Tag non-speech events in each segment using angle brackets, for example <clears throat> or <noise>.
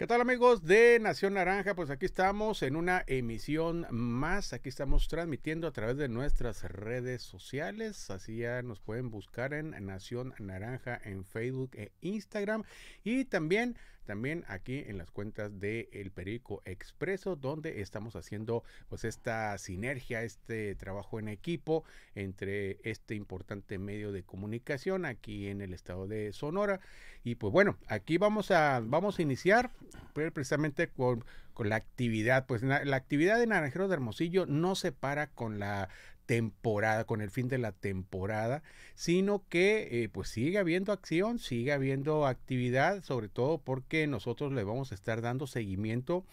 ¿Qué tal amigos de Nación Naranja? Pues aquí estamos en una emisión más. Aquí estamos transmitiendo a través de nuestras redes sociales. Así ya nos pueden buscar en Nación Naranja en Facebook e Instagram. Y también también aquí en las cuentas de El Perico Expreso, donde estamos haciendo pues esta sinergia, este trabajo en equipo entre este importante medio de comunicación aquí en el estado de Sonora. Y pues bueno, aquí vamos a, vamos a iniciar precisamente con, con la actividad, pues la, actividad de Naranjero de Hermosillo no se para con la temporada, con el fin de la temporada, sino que eh, pues sigue habiendo acción, sigue habiendo actividad, sobre todo porque nosotros le vamos a estar dando seguimiento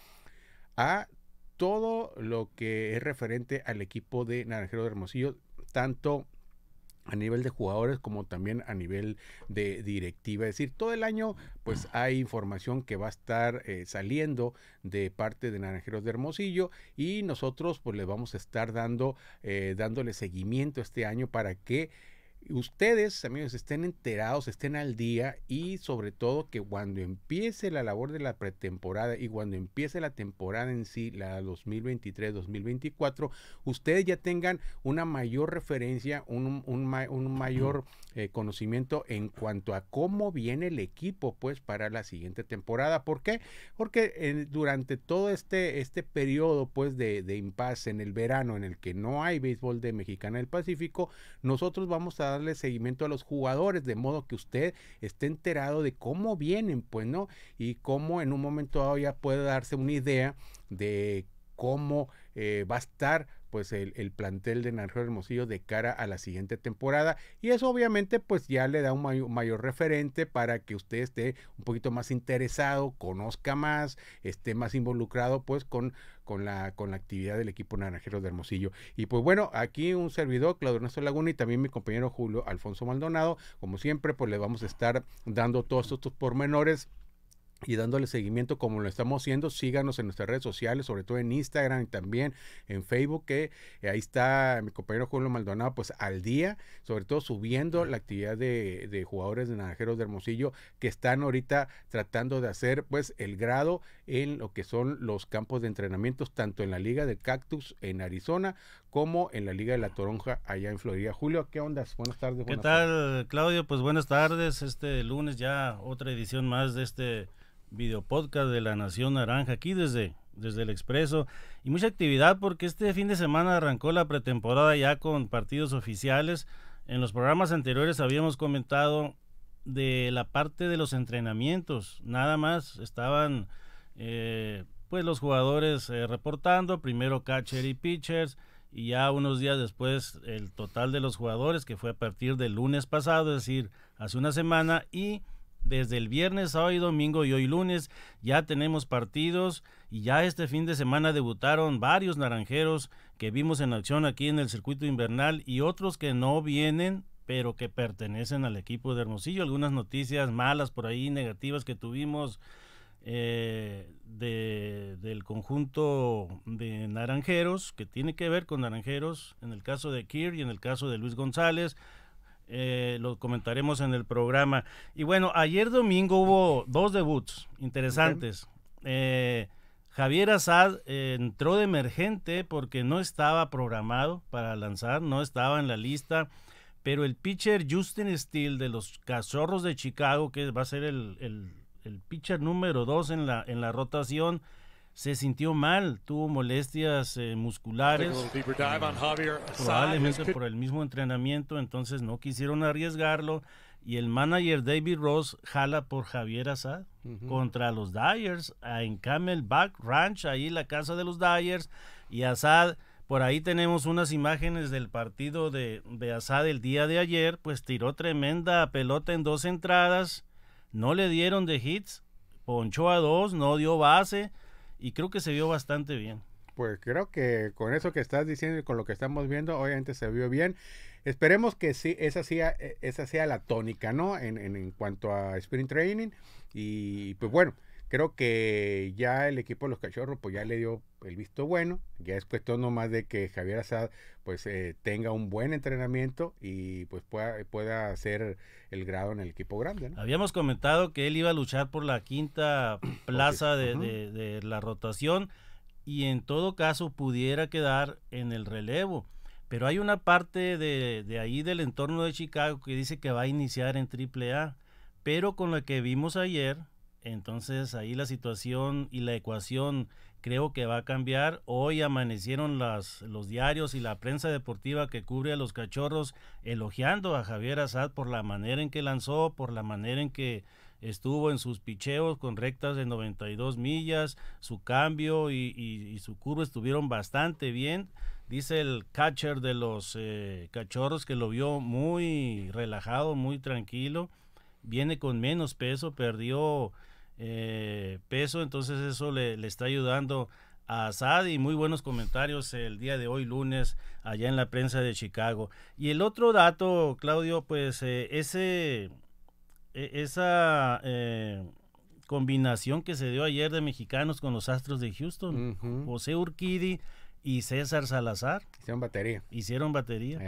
a todo lo que es referente al equipo de Naranjero de Hermosillo, tanto a nivel de jugadores como también a nivel de directiva. Es decir, todo el año pues hay información que va a estar eh, saliendo de parte de Naranjeros de Hermosillo y nosotros pues les vamos a estar dando, eh, dándole seguimiento este año para que ustedes, amigos, estén enterados, estén al día y sobre todo que cuando empiece la labor de la pretemporada y cuando empiece la temporada en sí, la 2023-2024, ustedes ya tengan una mayor referencia, un, un, mayor eh, conocimiento en cuanto a cómo viene el equipo, pues, para la siguiente temporada. ¿Por qué? Porque eh, durante todo este, este periodo, pues, de, de impasse en el verano, en el que no hay béisbol de Mexicana del Pacífico, nosotros vamos a dar darle seguimiento a los jugadores, de modo que usted esté enterado de cómo vienen, pues, ¿no? Y cómo en un momento dado ya puede darse una idea de cómo eh, va a estar pues el, plantel de Naranjo Hermosillo de cara a la siguiente temporada y eso obviamente pues ya le da un mayor, referente para que usted esté un poquito más interesado, conozca más, esté más involucrado pues con con la, con la actividad del equipo naranjero de Hermosillo. Y pues bueno, aquí un servidor, Claudio Ernesto Laguna, y también mi compañero Julio Alfonso Maldonado. Como siempre, pues le vamos a estar dando todos estos pormenores y dándole seguimiento como lo estamos haciendo. Síganos en nuestras redes sociales, sobre todo en Instagram y también en Facebook, que eh, ahí está mi compañero Julio Maldonado, pues al día, sobre todo subiendo la actividad de, de jugadores de Naranjeros de Hermosillo que están ahorita tratando de hacer pues el grado en lo que son los campos de entrenamientos, tanto en la Liga de Cactus en Arizona como en la Liga de la Toronja allá en Florida. Julio, ¿qué ondas? Buenas tardes. Buenas ¿Qué tal, Claudio? Pues buenas tardes. Este lunes ya otra edición más de este videopodcast de la Nación Naranja aquí desde, desde el Expreso. Y mucha actividad porque este fin de semana arrancó la pretemporada ya con partidos oficiales. En los programas anteriores habíamos comentado de la parte de los entrenamientos. Nada más estaban eh, pues los jugadores eh, reportando, primero catcher y pitchers y ya unos días después el total de los jugadores, que fue a partir del lunes pasado, es decir, hace una semana, y desde el viernes, sábado domingo y hoy lunes ya tenemos partidos y ya este fin de semana debutaron varios naranjeros que vimos en acción aquí en el circuito invernal y otros que no vienen pero que pertenecen al equipo de Hermosillo. Algunas noticias malas por ahí, negativas que tuvimos eh, de, del conjunto de Naranjeros, que tiene que ver con Naranjeros, en el caso de Kir y en el caso de Luis González. Eh, lo comentaremos en el programa. Y bueno, ayer domingo hubo dos debuts interesantes. Eh, Javier Azad eh, entró de emergente porque no estaba programado para lanzar, no estaba en la lista, pero el pitcher Justin Steele de los Cachorros de Chicago, que va a ser el, el pitcher número dos en la, en la rotación, se sintió mal, tuvo molestias eh, musculares, probablemente por el mismo entrenamiento, entonces no quisieron arriesgarlo. Y el manager David Ross jala por Javier Assad contra los Dyers en Camelback Ranch, ahí la casa de los Dyers. Y Assad, por ahí tenemos unas imágenes del partido de, de Assad el día de ayer, pues tiró tremenda pelota en dos entradas, no le dieron de hits, ponchó a dos, no dio base, y creo que se vio bastante bien. Pues creo que con eso que estás diciendo y con lo que estamos viendo, obviamente se vio bien. Esperemos que sí, esa sea, e, esa sea la tónica, ¿no? En, en, en cuanto a sprint training. Y pues bueno, Creo que ya el equipo de los cachorros pues ya le dio el visto bueno. Ya es cuestión nomás de que Javier Azad pues eh, tenga un buen entrenamiento y pues pueda, pueda hacer el grado en el equipo grande. Habíamos comentado que él iba a luchar por la quinta <clears throat> plaza de, la rotación y en todo caso pudiera quedar en el relevo. Pero hay una parte de, de, ahí del entorno de Chicago que dice que va a iniciar en triple A, pero con lo que vimos ayer, entonces ahí la situación y la ecuación creo que va a cambiar. Hoy amanecieron las, los diarios y la prensa deportiva que cubre a los cachorros elogiando a Javier Asad por la manera en que lanzó, por la manera en que estuvo en sus picheos con rectas de 92 millas, su cambio y, su curva estuvieron bastante bien. Dice el catcher de los eh, cachorros que lo vio muy relajado, muy tranquilo viene con menos peso, perdió eh, peso, entonces eso le, está ayudando a Assad y muy buenos comentarios el día de hoy lunes allá en la prensa de Chicago. Y el otro dato, Claudio, pues eh, ese, e, esa eh, combinación que se dio ayer de mexicanos con los Astros de Houston, José Urquidi y César Salazar. Hicieron batería. Hicieron batería.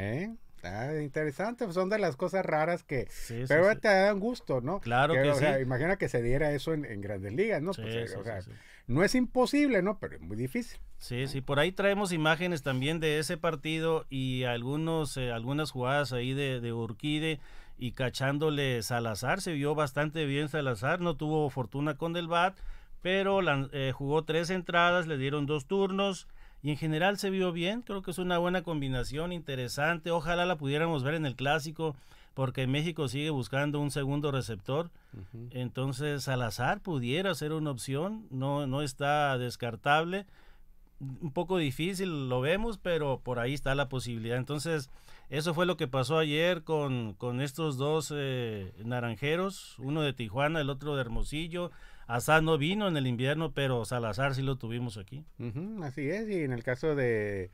Ah, interesante, pues, son de las cosas raras que pero te dan gusto, ¿no? Claro que, sí. imagina que se diera eso en, grandes ligas, ¿no? Pues, eh, o sea, no es imposible, ¿no? Pero es muy difícil. Sí, sí, por ahí traemos imágenes también de ese partido y algunos, eh, algunas jugadas ahí de, de Urquide y cachándole Salazar, se vio bastante bien Salazar, no tuvo fortuna con el BAT, pero eh, jugó tres entradas, le dieron dos turnos y en general se vio bien. Creo que es una buena combinación, interesante. Ojalá la pudiéramos ver en el clásico, porque México sigue buscando un segundo receptor. Entonces, Salazar pudiera ser una opción, no, no está descartable. Un poco difícil, lo vemos, pero por ahí está la posibilidad. Entonces, eso fue lo que pasó ayer con, con estos dos eh, naranjeros, uno de Tijuana, el otro de Hermosillo no vino en el invierno, pero Salazar sí lo tuvimos aquí. así es, y en el caso de,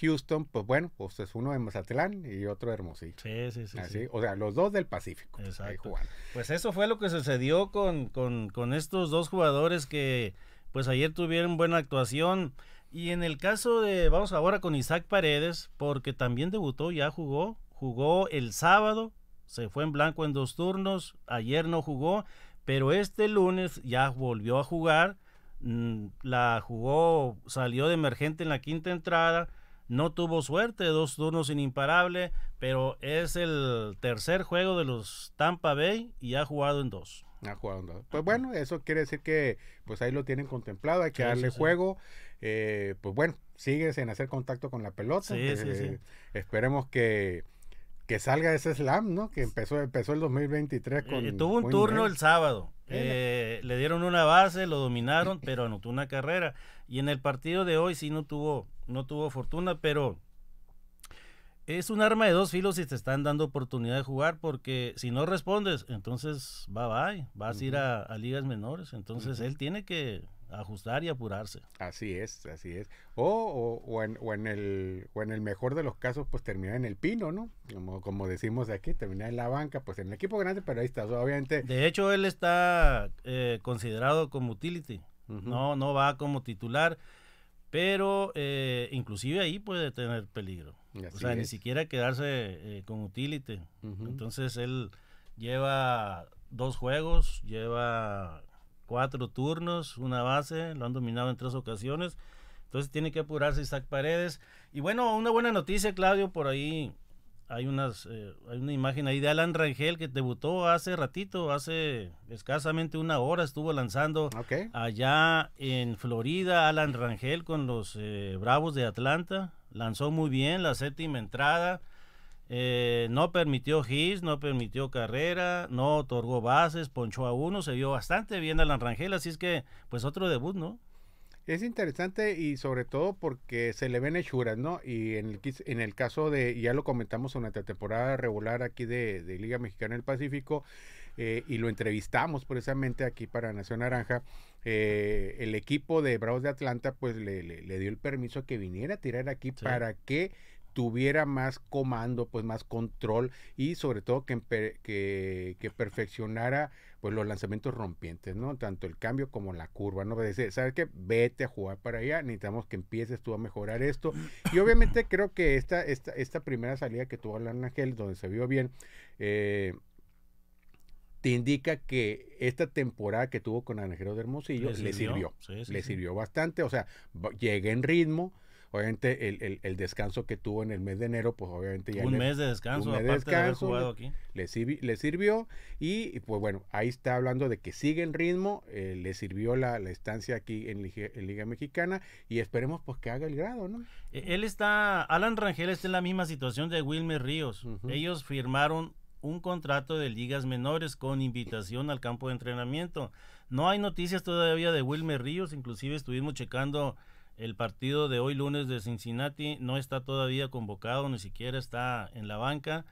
Houston, pues bueno, pues es uno de Mazatlán y otro de Hermosillo. Sí, sí, sí. O sea, los dos del Pacífico. Exacto. Pues eso fue lo que sucedió con, con, con estos dos jugadores que pues ayer tuvieron buena actuación. Y en el caso de, vamos ahora con Isaac Paredes, porque también debutó, ya jugó, jugó el sábado, se fue en blanco en dos turnos, ayer no jugó, pero este lunes ya volvió a jugar, mm, la jugó, salió de emergente en la quinta entrada, no tuvo suerte, dos turnos sin imparable, pero es el tercer juego de los Tampa Bay y ha jugado en dos. Ha jugado en dos. Pues bueno, eso quiere decir que pues ahí lo tienen contemplado, hay que darle juego. Eh, pues bueno, sigues en hacer contacto con la pelota. Eh, esperemos que que salga ese slam, ¿no? Que empezó, empezó el 2023 eh, con... tuvo un turno el sábado. Eh, le dieron una base, lo dominaron, <clears throat> pero anotó una carrera. Y en el partido de hoy sí no tuvo, no tuvo fortuna, pero es un arma de dos filos y te están dando oportunidad de jugar, porque si no respondes, entonces va bye, vas a ir a, ligas menores. Entonces él tiene que ajustar y apurarse. Así es, así es. O, o, en, el, o en el mejor de los casos, pues terminar en el pino, ¿no? Como, como decimos aquí, terminar en la banca, pues en el equipo grande, pero ahí está, obviamente. De hecho, él está eh, considerado como utility, no, no va como titular, pero eh, inclusive ahí puede tener peligro. o sea, ni siquiera quedarse eh, con utility. Entonces él lleva dos juegos, lleva cuatro turnos, una base, lo han dominado en tres ocasiones. Entonces tiene que apurarse Isaac Paredes. Y bueno, una buena noticia, Claudio, por ahí hay, unas, eh, hay una imagen ahí de Alan Rangel que debutó hace ratito, hace escasamente una hora estuvo lanzando allá en Florida Alan Rangel con los eh, Bravos de Atlanta. Lanzó muy bien la séptima entrada. Eh, no permitió hits, no permitió carrera, no otorgó bases, ponchó a uno, se vio bastante bien Alan Rangel, así es que pues otro debut, ¿no? Es interesante y sobre todo porque se le ven hechuras, ¿no? Y en el, en el caso de, ya lo comentamos en la temporada regular aquí de, Liga Mexicana del Pacífico, eh, y lo entrevistamos precisamente aquí para Nación Naranja, eh, el equipo de Bravos de Atlanta pues le, dio el permiso que viniera a tirar aquí para que tuviera más comando, pues más control y sobre todo que, que, perfeccionara pues los lanzamientos rompientes, ¿no? Tanto el cambio como la curva, ¿no? Decir, ¿sabes qué? Vete a jugar para allá, necesitamos que empieces tú a mejorar esto. Y obviamente creo que esta, esta, esta primera salida que tuvo el Ángel, donde se vio bien, eh, te indica que esta temporada que tuvo con Naranjero de Hermosillo le sirvió, le sirvió, bastante, o sea, llegué en ritmo, Obviamente el, descanso que tuvo en el mes de enero, pues obviamente ya... Un mes de descanso, un mes de, descanso, Le, sirvió y pues bueno, ahí está hablando de que sigue en ritmo, eh, le sirvió la, estancia aquí en, Liga Mexicana y esperemos pues que haga el grado, ¿no? E, él está, Alan Rangel está en la misma situación de Wilmer Ríos. Ellos firmaron un contrato de ligas menores con invitación al campo de entrenamiento. No hay noticias todavía de Wilmer Ríos, inclusive estuvimos checando el partido de hoy lunes de Cincinnati no está todavía convocado, ni siquiera está en la banca.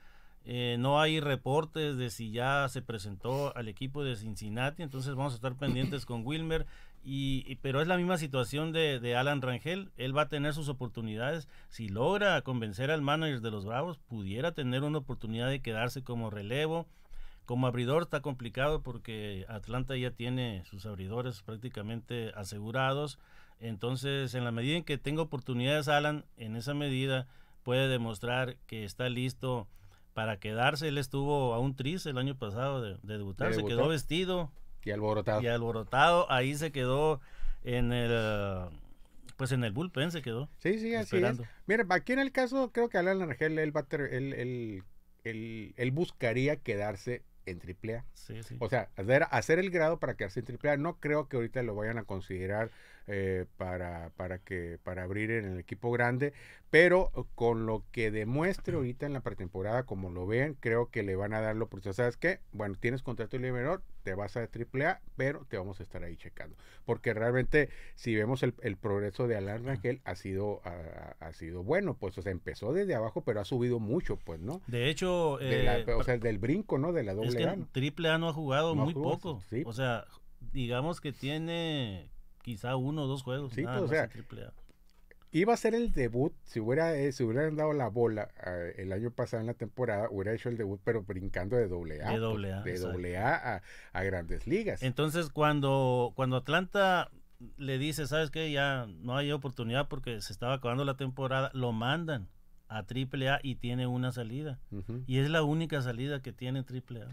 Eh, no hay reportes de si ya se presentó al equipo de Cincinnati, entonces vamos a estar pendientes con Wilmer. Y, pero es la misma situación de, de, Alan Rangel. Él va a tener sus oportunidades. Si logra convencer al manager de los Bravos, pudiera tener una oportunidad de quedarse como relevo. Como abridor está complicado porque Atlanta ya tiene sus abridores prácticamente asegurados. Entonces, en la medida en que tenga oportunidades, Alan, en esa medida puede demostrar que está listo para quedarse. Él estuvo a un tris el año pasado de, debutar, se quedó vestido. Y alborotado. Y alborotado, ahí se quedó en el pues en el bullpen se quedó. Sí, sí, así esperando. Mira, aquí en el caso, creo que Alan Argel él, va a buscaría quedarse en AAA. Sí, sí. O sea, hacer, hacer el grado para quedarse en AAA. No creo que ahorita lo vayan a considerar eh, para, para, que, para abrir en el equipo grande, pero eh, con lo que demuestre ahorita en la pretemporada, como lo vean, creo que le van a dar lo oportunidad. ¿Sabes qué? Bueno, tienes contrato libre menor, te vas a AAA, pero te vamos a estar ahí checando. Porque realmente, si vemos el, progreso de Alan que ha sido, ah, ha, sido bueno, pues, o sea, empezó desde abajo, pero ha subido mucho, pues, ¿no? De hecho, eh, o sea, del brinco, ¿no? De la doble es que A. ¿no? Triple no ha jugado muy poco. O sea, digamos que tiene quizá uno o dos juegos. Pues, iba a ser el debut, si hubiera eh, si hubieran dado la bola eh, el año pasado en la temporada, hubiera hecho el debut, pero brincando de doble A. De doble A. Pues, de doble A a grandes ligas. Entonces, cuando, cuando Atlanta le dice, ¿sabes que Ya no hay oportunidad porque se estaba acabando la temporada, lo mandan a A y tiene una salida. Y es la única salida que tiene Triple A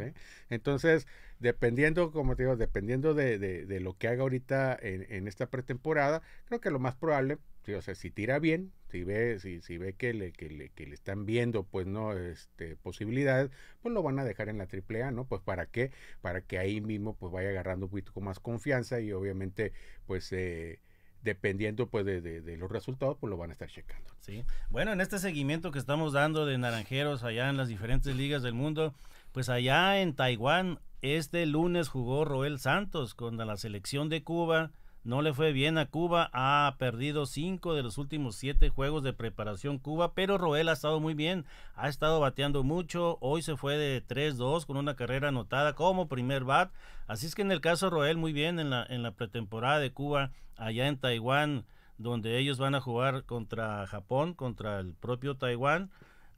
Entonces, dependiendo, como te digo, dependiendo de, de, lo que haga ahorita en, en, esta pretemporada, creo que lo más probable, o si tira bien, si ve, si, si ve que le, que, le, que le están viendo, pues no, este, posibilidades, pues lo van a dejar en la A ¿no? Pues para qué, para que ahí mismo pues vaya agarrando un poquito más confianza y obviamente, pues... Eh, dependiendo pues de, los resultados, pues lo van a estar checando. Sí, bueno, en este seguimiento que estamos dando de naranjeros allá en las diferentes ligas del mundo, pues allá en Taiwán, este lunes jugó Roel Santos con la selección de Cuba no le fue bien a Cuba, ha perdido cinco de los últimos siete juegos de preparación Cuba, pero Roel ha estado muy bien, ha estado bateando mucho, hoy se fue de 3-2 con una carrera anotada como primer bat, así es que en el caso Roel muy bien en la, en la pretemporada de Cuba, allá en Taiwán, donde ellos van a jugar contra Japón, contra el propio Taiwán.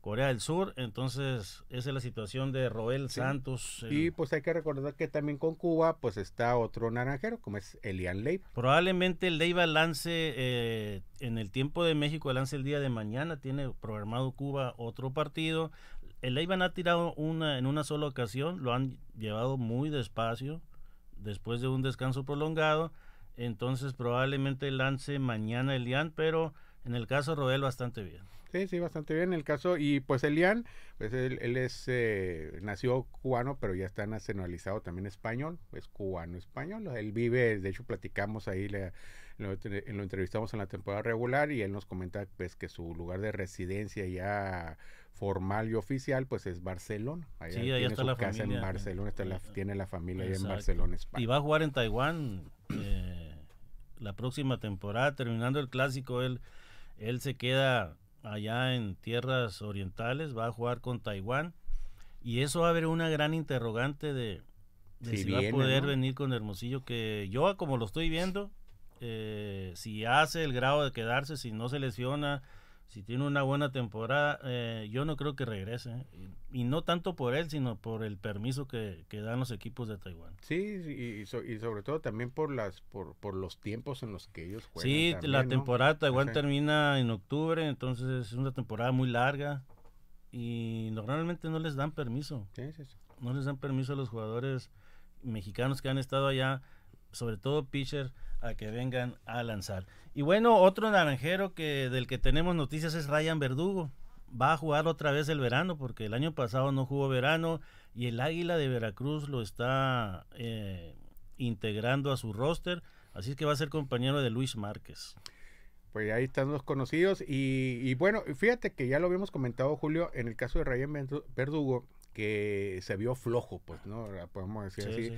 Corea del Sur. Entonces, esa es la situación de Roel Santos. Y pues hay que recordar que también con Cuba, pues está otro naranjero, como es Elian Leiva. Probablemente Leiva lance eh, en el tiempo de México, lance el día de mañana, tiene programado Cuba otro partido. El Leiva ha tirado una, en una sola ocasión, lo han llevado muy despacio, después de un descanso prolongado. Entonces, probablemente lance mañana Elian, pero en el caso Roel, bastante bien. Sí, sí, bastante bien el caso. Y pues Elian, pues él, es, eh, nació cubano, pero ya está nacionalizado también español, es cubano-español. Él vive, de hecho platicamos ahí, le, lo, entrevistamos en la temporada regular y él nos comenta pues que su lugar de residencia ya formal y oficial pues es Barcelona. sí, ahí eh, está la familia, en Barcelona, tiene la familia ahí en Barcelona, España. Y va a jugar en Taiwán eh, la próxima temporada, terminando el clásico, él él se queda allá en tierras orientales, va a jugar con Taiwán. Y eso abre una gran interrogante de, si, va a poder venir con Hermosillo, que yo como lo estoy viendo, eh, si hace el grado de quedarse, si no se lesiona, si tiene una buena temporada, eh, yo no creo que regrese. Y, no tanto por él, sino por el permiso que, dan los equipos de Taiwán. Sí, y, sobre todo también por las por, los tiempos en los que ellos juegan. Sí, la temporada de Taiwán termina en octubre, entonces es una temporada muy larga. Y normalmente no les dan permiso. no les dan permiso a los jugadores mexicanos que han estado allá sobre todo pitcher, a que vengan a lanzar. Y bueno, otro naranjero que del que tenemos noticias es Ryan Verdugo. Va a jugar otra vez el verano porque el año pasado no jugó verano y el Águila de Veracruz lo está eh, integrando a su roster. Así que va a ser compañero de Luis Márquez. Pues ahí están los conocidos. Y, y, bueno, fíjate que ya lo habíamos comentado, Julio, en el caso de Ryan Verdugo, que se vio flojo, pues, ¿no? Podemos decir así,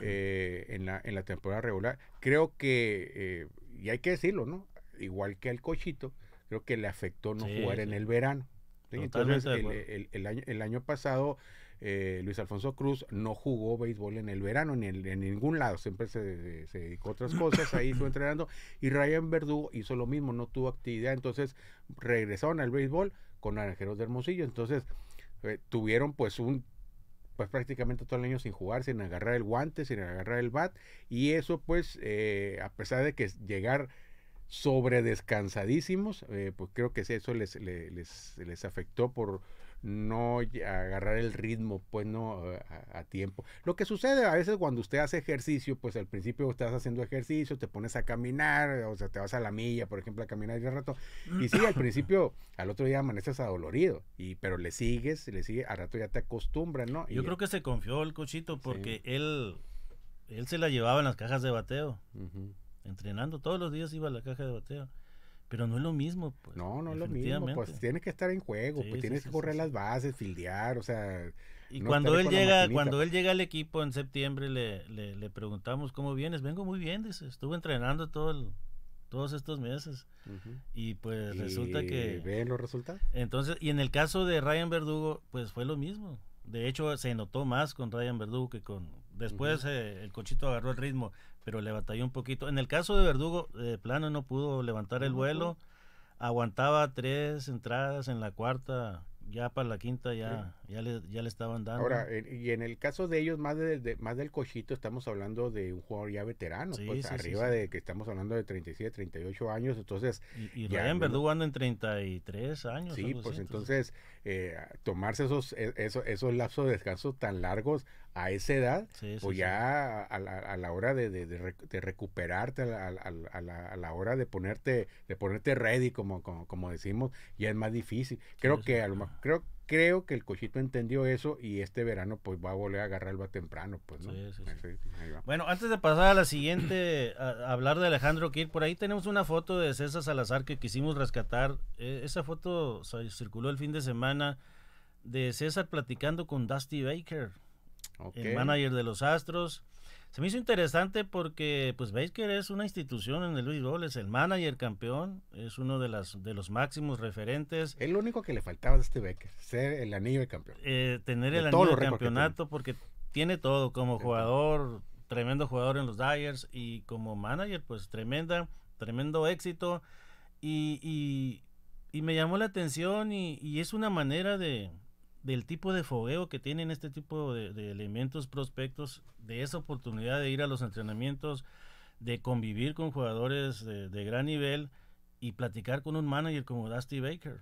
eh, en, la, en la temporada regular. Creo que, eh, y hay que decirlo, ¿no? Igual que al cochito, creo que le afectó no jugar en el verano. Entonces, el, el, año, el año pasado, eh, Luis Alfonso Cruz no jugó béisbol en el verano, ni en, ningún lado, siempre se, dedicó a otras cosas, ahí fue <coughs> entrenando, y Ryan Verdugo hizo lo mismo, no tuvo actividad, entonces regresaron al béisbol con Naranjeros de Hermosillo, entonces eh, tuvieron pues un pues prácticamente todo el año sin jugar, sin agarrar el guante, sin agarrar el bat. Y eso pues, eh, a pesar de que llegar sobre descansadísimos, eh, pues creo que eso les, les, les afectó por no agarrar el ritmo, pues no eh, a, tiempo. Lo que sucede a veces cuando usted hace ejercicio, pues al principio estás haciendo ejercicio, te pones a caminar, o sea, te vas a la milla, por ejemplo, a caminar de rato. Y sí, al principio, al otro día amaneces adolorido, y, pero le sigues, le sigues, al rato ya te acostumbran, ¿no? Yo creo que se confió el cochito porque él, él se la llevaba en las cajas de bateo, entrenando todos los días iba a la caja de bateo. Pero no es lo mismo, pues. No, no es lo mismo, pues tiene que estar en juego, pues tienes que correr las bases, fildear, o sea... Y cuando él llega, cuando él llega al equipo en septiembre le, le, le, preguntamos cómo vienes, vengo muy bien, dice, estuve entrenando todo todos estos meses. Y pues resulta que... ve los resultados? Entonces, y en el caso de Ryan Verdugo, pues fue lo mismo. De hecho, se notó más con Ryan Verdugo que con... Después eh, el cochito agarró el ritmo pero le batalló un poquito. En el caso de Verdugo, de plano no pudo levantar el vuelo. Aguantaba tres entradas en la cuarta, ya para la quinta ya ya le, ya le estaban dando. Ahora, y en el caso de ellos, más, de, más del cochito, estamos hablando de un jugador ya veterano, pues arriba de que estamos hablando de 37, 38 años, entonces... Y, ya, Ryan Verdugo anda en 33 años. Sí, pues entonces, eh, tomarse esos, e, esos, esos lapsos de descanso tan largos a esa edad, o pues, ya a la, a, la, hora de, de, recuperarte, a la, a, la, a la, hora de ponerte de ponerte ready, como, como, como decimos, ya es más difícil. Creo que a lo mejor... Creo, creo que el cochito entendió eso y este verano pues va a volver a agarrar el va temprano, pues, ¿no? Bueno, antes de pasar a la siguiente, a hablar de Alejandro Kirk, por ahí tenemos una foto de César Salazar que quisimos rescatar. E, esa foto circuló el fin de semana de César platicando con Dusty Baker, el manager de los Astros. Se me hizo interesante porque, pues, Baker es una institución en el Luis es el manager campeón, es uno de, las, de los máximos referentes. El único que le faltaba a este Baker, ser el anillo de campeón. Eh, tener el anillo de campeonato porque tiene todo, como jugador, tremendo jugador en los Dyers y como manager, pues, tremenda, tremendo éxito. Y, me llamó la atención y es una manera de, del tipo de fogueo que tienen este tipo de, elementos prospectos, de esa oportunidad de ir a los entrenamientos, de convivir con jugadores de, gran nivel y platicar con un manager como Dusty Baker.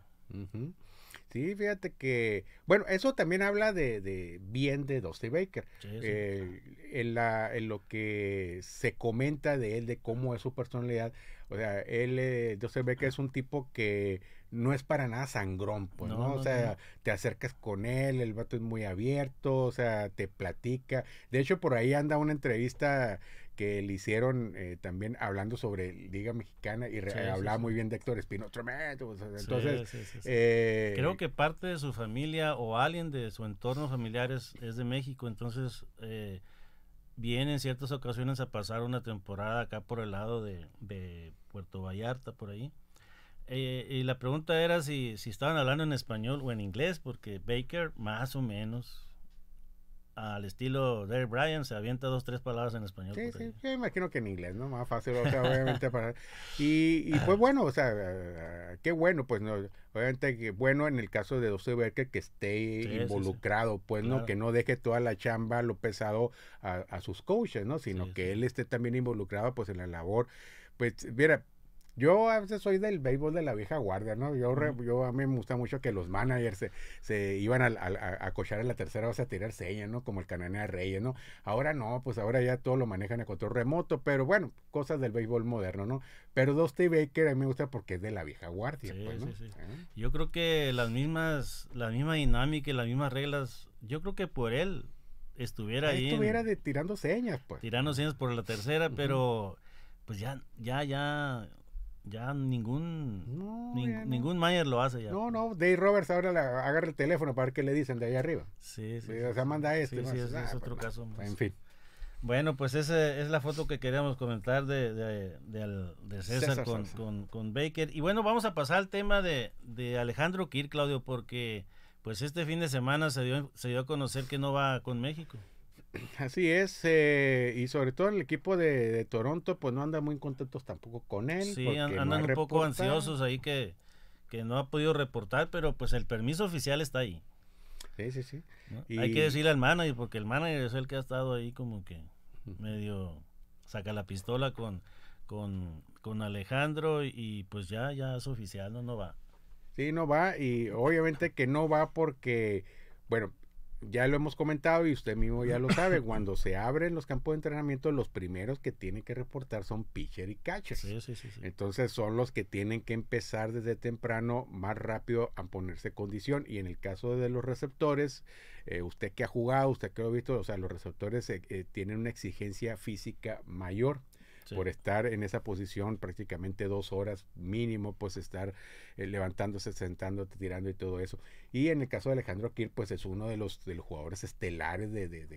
Sí, fíjate que, bueno, eso también habla de, bien de Dusty Baker. Eh, en, la, en lo que se comenta de él, de cómo es su personalidad. O sea, él, eh, Dusty Baker es un tipo que no es para nada sangrón, pues, ¿no? O sea, te acercas con él, el vato es muy abierto, o sea, te platica. De hecho, por ahí anda una entrevista que le hicieron eh, también hablando sobre Liga Mexicana y hablaba muy bien de Héctor Espino Tremendo. Pues, entonces, eh, creo que parte de su familia o alguien de su entorno familiar es, de México, entonces eh, viene en ciertas ocasiones a pasar una temporada acá por el lado de Puerto Vallarta, por ahí. Eh, y la pregunta era si, si, estaban hablando en español o en inglés, porque Baker, más o menos, al estilo de Brian se avienta dos, tres palabras en español. Sí, sí, yo imagino que en inglés, ¿no? Más fácil, obviamente, <laughs> Y, y pues bueno, o sea, ah, qué bueno, pues, no, obviamente, que bueno en el caso de José Baker que esté involucrado, pues, ¿no? Que no deje toda la chamba, lo pesado a, a sus coaches, ¿no? Sino que él esté también involucrado, pues, en la labor. Pues, mira, yo a veces soy del béisbol de la vieja guardia, ¿no? Yo, yo a mí me gusta mucho que los managers se, iban a, a, a, cochar la tercera base a tirar señas, ¿no? Como el Cananea Reyes, ¿no? Ahora no, pues ahora ya todo lo manejan a control remoto, pero bueno, cosas del béisbol moderno, ¿no? Pero Dusty Baker a mí me gusta porque es de la vieja guardia, pues, ¿no? Sí, sí. ¿Eh? Yo creo que las mismas, la misma dinámica y las mismas reglas, yo creo que por él estuviera ahí. estuviera de, tirando señas, pues. Tirando señas por la tercera, pero pues ya, ya, ya ya ningún ningún Mayer lo hace ya. No, no, Dave Roberts ahora agarra el teléfono para ver qué le dicen de allá arriba. Sí, sí. O sea, manda este, Sí, es, ah, otro pues, caso En fin. Bueno, pues esa es la foto que queríamos comentar de, de, César, con, Con, Baker. Y bueno, vamos a pasar al tema de, Alejandro Kir, Claudio, porque pues este fin de semana se dio, se dio a conocer que no va con México. Así es, eh, y sobre todo el equipo de, Toronto, pues no anda muy contentos tampoco con él. Sí, andan un poco ansiosos ahí que, que no ha podido reportar, pero pues el permiso oficial está ahí. Sí, sí, sí. Hay que decirle al manager, porque el manager es el que ha estado ahí como que medio saca la pistola con, con, Alejandro y pues ya, ya es oficial, no, no va. Sí, no va y obviamente que no va porque, bueno, ya lo hemos comentado y usted mismo ya lo sabe, <coughs> cuando se abren los campos de entrenamiento, los primeros que tienen que reportar son pitcher y catcher. Entonces son los que tienen que empezar desde temprano más rápido a ponerse condición. Y en el caso de los receptores, eh, usted que ha jugado, usted que lo ha visto, o sea, los receptores eh, eh, tienen una exigencia física mayor por estar en esa posición prácticamente dos horas mínimo, pues estar eh, levantándose, sentándote, tirando y todo eso. Y en el caso de Alejandro Kir pues es uno de los, jugadores estelares de, de,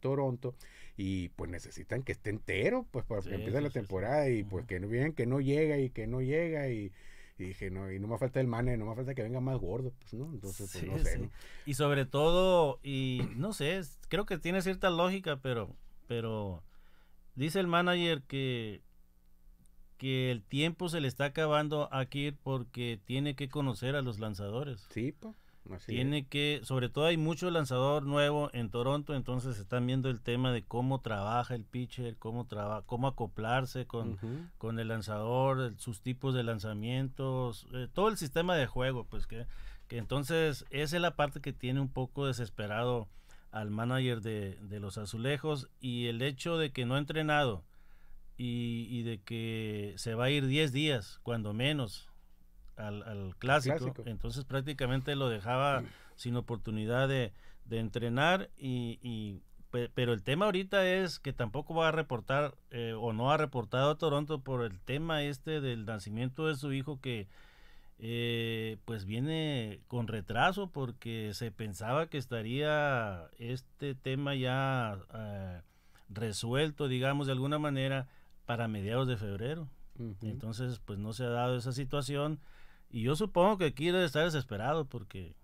Toronto y pues necesitan que esté entero, pues para que empiece la temporada y pues que no bien, que no llega y que no llega y... no, y no me falta el mane, no me falta que venga más gordo, pues, Entonces, pues, no sé, Y sobre todo, y no sé, creo que tiene cierta lógica, pero, pero Dice el manager que, que el tiempo se le está acabando a Kirk porque tiene que conocer a los lanzadores. Sí, pues. tiene que, sobre todo hay mucho lanzador nuevo en Toronto, entonces están viendo el tema de cómo trabaja el pitcher, cómo traba, cómo acoplarse con, con el lanzador, sus tipos de lanzamientos, eh, todo el sistema de juego, pues que, que entonces esa es la parte que tiene un poco desesperado al manager de, los azulejos y el hecho de que no ha entrenado y, de que se va a ir 10 días, cuando menos, al, al clásico, entonces prácticamente lo dejaba sin oportunidad de, entrenar y, pero el tema ahorita es que tampoco va a reportar eh, o no ha reportado a Toronto por el tema este del nacimiento de su hijo que eh, pues viene con retraso porque se pensaba que estaría este tema ya eh, resuelto, digamos, de alguna manera para mediados de febrero. Entonces, pues no se ha dado esa situación y yo supongo que aquí debe estar desesperado porque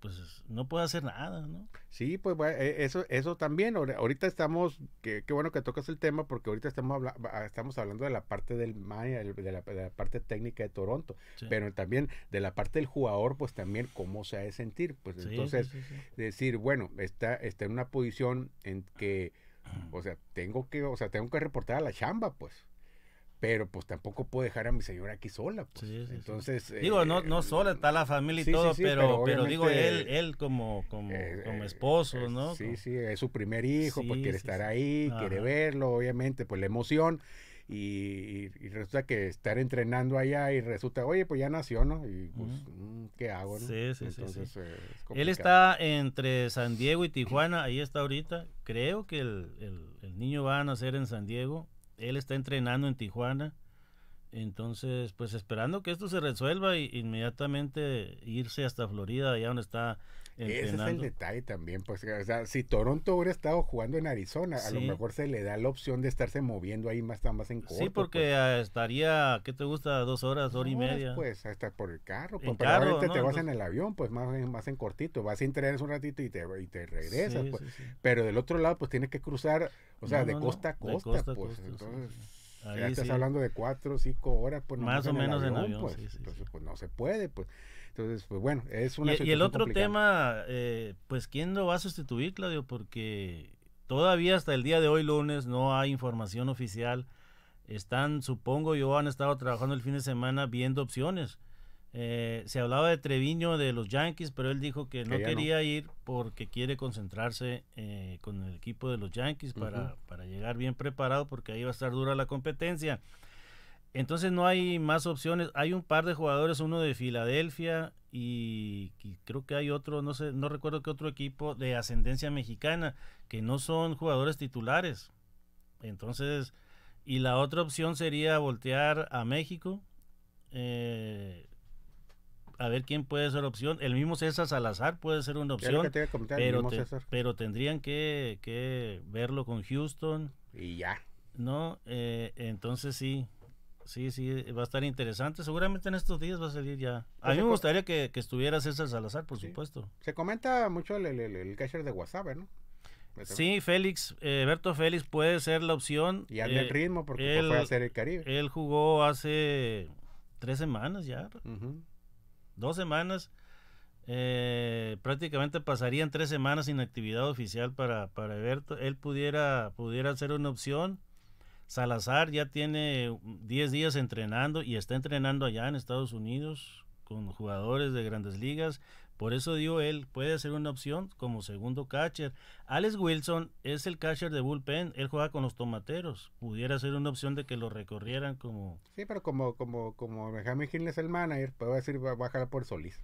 pues no puedo hacer nada, ¿no? Sí, pues eh, eso, eso también, ahorita estamos, qué bueno que tocas el tema porque ahorita estamos, hablando de la parte del de la, parte técnica de Toronto, pero también de la parte del jugador, pues también cómo se ha de sentir, pues entonces decir, bueno, está, está en una posición en que, o sea, tengo que, o sea, tengo que reportar a la chamba, pues pero pues tampoco puedo dejar a mi señora aquí sola. Pues. Entonces... Digo, no, eh, no sola, está la familia y todo, pero, pero, digo, él, él como, como, eh, eh, esposo, ¿no? Sí, sí, es su primer hijo, pues quiere estar ahí, quiere verlo, obviamente, pues la emoción. Y, resulta que estar entrenando allá y resulta, oye, pues ya nació, ¿no? Y pues, mm, ¿qué hago, no? Entonces, Él está entre San Diego y Tijuana, ahí está ahorita. Creo que el, el niño va a nacer en San Diego él está entrenando en Tijuana. Entonces, pues esperando que esto se resuelva e inmediatamente irse hasta Florida, allá donde está ese es el detalle también, pues, o sea, si Toronto hubiera estado jugando en Arizona, a lo mejor se le da la opción de estarse moviendo ahí más, más en corto. Sí, porque pues. eh, estaría, ¿qué te gusta? Dos horas, hora y media. Pues, hasta por el carro, pues, te vas en el avión, pues, más, eh, más en cortito, vas a trenes un ratito y te, y te regresas, pues. Pero del otro lado, pues, tienes que cruzar, o sea, de, costa a pues, costa, pues. Entonces... ya estás hablando de cuatro, cinco horas, pues más o menos en avión, pues, entonces pues no se puede, pues entonces, pues bueno, es una... Y, el otro tema, eh, pues ¿quién lo va a sustituir, Claudio? Porque todavía hasta el día de hoy, lunes, no hay información oficial. Están, supongo yo, han estado trabajando el fin de semana viendo opciones. Eh, se hablaba de Treviño de los Yankees, pero él dijo que, no quería ir porque quiere concentrarse eh, con el equipo de los Yankees para, para llegar bien preparado porque ahí va a estar dura la competencia. Entonces no hay más opciones. Hay un par de jugadores, uno de Filadelfia y, creo que hay otro, no sé, no recuerdo qué otro equipo de ascendencia mexicana que no son jugadores titulares. Entonces, y la otra opción sería voltear a México. Eh, a ver quién puede ser opción. El mismo César Salazar puede ser una opción. pero, pero, tendrían que, que, verlo con Houston. Y ya. No, eh, entonces sí. Sí, sí, va a estar interesante. Seguramente en estos días va a salir ya. A pues mí me gustaría que, que estuviera César Salazar, por supuesto. Se comenta mucho el, el, el catcher de WhatsApp, ¿eh, ¿no? Sí, Félix, eh, Berto Félix puede ser la opción. Y al eh, ritmo porque él, fue a el Caribe. Él jugó hace tres semanas ya, dos semanas. Eh, prácticamente pasarían tres semanas sin actividad oficial para, para Berto. Él pudiera, pudiera ser una opción. Salazar ya tiene 10 días entrenando y está entrenando allá en Estados Unidos con jugadores de grandes ligas. Por eso digo él, puede ser una opción como segundo catcher. Alex Wilson es el catcher de bullpen, él juega con los tomateros. Pudiera ser una opción de que lo recorrieran como... Sí, pero como, como, como Benjamin Hill es el manager, puedo decir, va a bajar por Solís.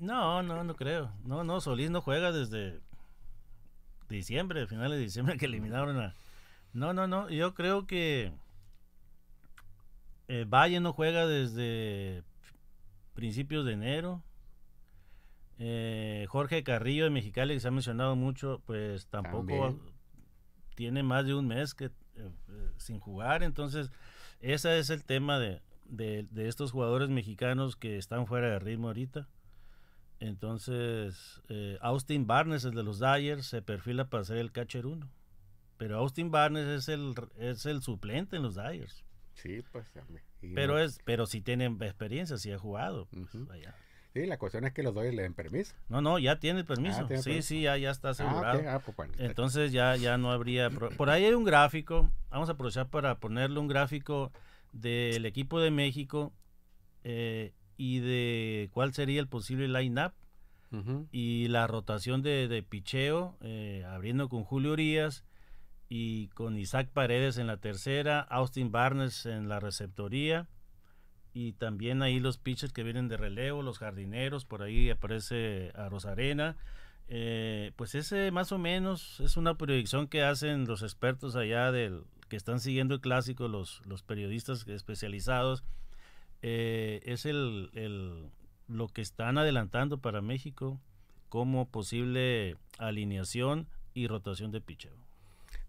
No, no, no creo. No, no, Solís no juega desde diciembre, finales de diciembre que eliminaron a no, no, no. Yo creo que Valle eh, no juega desde principios de enero. Eh, Jorge Carrillo de Mexicali, que se ha mencionado mucho, pues tampoco tiene más de un mes que, eh, sin jugar. Entonces, ese es el tema de, estos jugadores mexicanos que están fuera de ritmo ahorita. Entonces, Austin Barnes, el de los Dyers, se perfila para ser el catcher 1. Pero Austin Barnes es el, es el suplente en los Dyers. Sí, pues. pero, es, pero si sí tiene experiencia, sí ha jugado. Pues, sí, la cuestión es que los Dodgers le den permiso. No, no, ya tiene ah, permiso. sí, sí, ya, está ah, ah, asegurado. Pues, Entonces ya, ya no habría... Por ahí hay un gráfico, vamos a aprovechar para ponerle un gráfico del equipo de México eh, y de cuál sería el posible line-up y la rotación de, de picheo, eh, abriendo con Julio Urias, y con Isaac Paredes en la tercera, Austin Barnes en la receptoría y también ahí los pitchers que vienen de relevo, los jardineros, por ahí aparece a Rosarena. Eh, pues ese más o menos es una proyección que hacen los expertos allá del que están siguiendo el clásico, los, los periodistas especializados. Eh, es el, lo que están adelantando para México como posible alineación y rotación de pitchers